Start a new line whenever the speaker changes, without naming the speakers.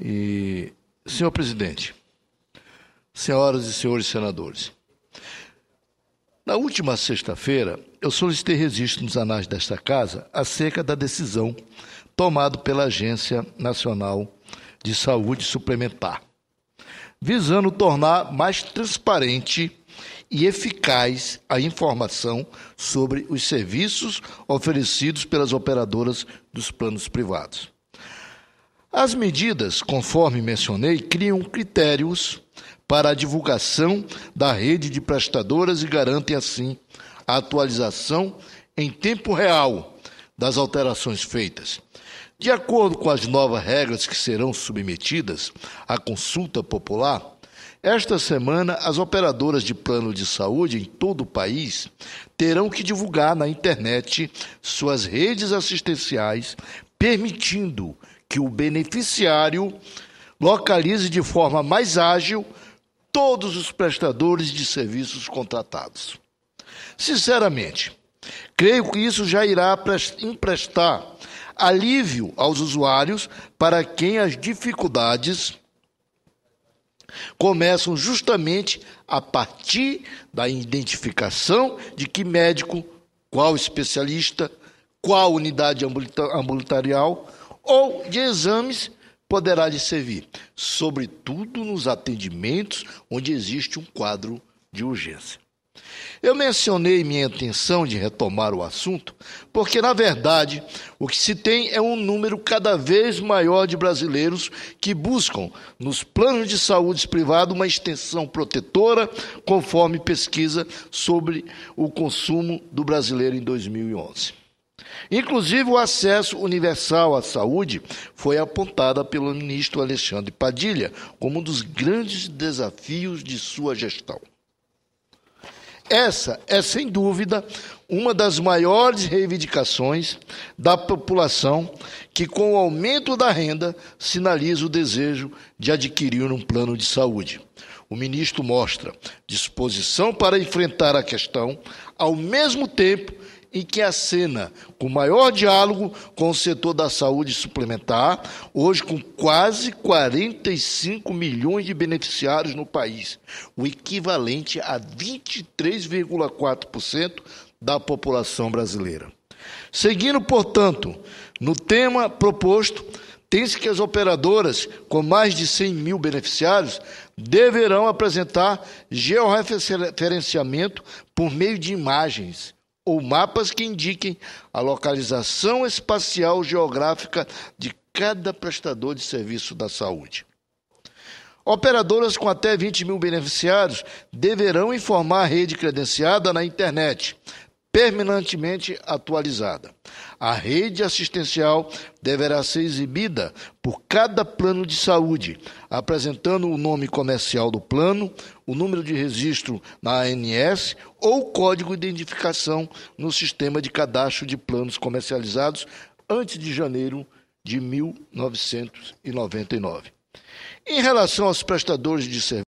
E, senhor presidente, senhoras e senhores senadores, na última sexta-feira, eu solicitei registro nos anais desta casa acerca da decisão tomada pela Agência Nacional de Saúde Suplementar, visando tornar mais transparente e eficaz a informação sobre os serviços oferecidos pelas operadoras dos planos privados. As medidas, conforme mencionei, criam critérios para a divulgação da rede de prestadoras e garantem, assim, a atualização em tempo real das alterações feitas. De acordo com as novas regras que serão submetidas à consulta popular, esta semana as operadoras de plano de saúde em todo o país terão que divulgar na internet suas redes assistenciais, permitindo que o beneficiário localize de forma mais ágil todos os prestadores de serviços contratados. Sinceramente, creio que isso já irá emprestar alívio aos usuários para quem as dificuldades começam justamente a partir da identificação de que médico, qual especialista, qual unidade ambulatorial ou de exames poderá lhe servir, sobretudo nos atendimentos onde existe um quadro de urgência. Eu mencionei minha intenção de retomar o assunto, porque, na verdade, o que se tem é um número cada vez maior de brasileiros que buscam, nos planos de saúde privado, uma extensão protetora, conforme pesquisa sobre o consumo do brasileiro em 2011. Inclusive, o acesso universal à saúde foi apontada pelo ministro Alexandre Padilha como um dos grandes desafios de sua gestão. Essa é, sem dúvida, uma das maiores reivindicações da população que, com o aumento da renda, sinaliza o desejo de adquirir um plano de saúde. O ministro mostra disposição para enfrentar a questão, ao mesmo tempo e que acena com maior diálogo com o setor da saúde suplementar, hoje com quase 45 milhões de beneficiários no país, o equivalente a 23,4% da população brasileira. Seguindo, portanto, no tema proposto, tem-se que as operadoras com mais de 100 mil beneficiários deverão apresentar georreferenciamento por meio de imagens ou mapas que indiquem a localização espacial geográfica de cada prestador de serviço da saúde. Operadoras com até 20 mil beneficiários deverão informar a rede credenciada na internet, permanentemente atualizada. A rede assistencial deverá ser exibida por cada plano de saúde, apresentando o nome comercial do plano, o número de registro na ANS ou código de identificação no sistema de cadastro de planos comercializados antes de janeiro de 1999. Em relação aos prestadores de serviços,